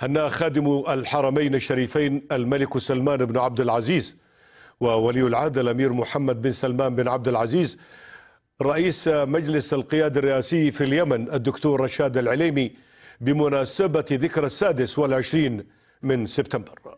هنأ خادم الحرمين الشريفين الملك سلمان بن عبد العزيز وولي العهد الأمير محمد بن سلمان بن عبد العزيز رئيس مجلس القيادة الرئاسي في اليمن الدكتور رشاد العليمي بمناسبة ذكرى السادس والعشرين من سبتمبر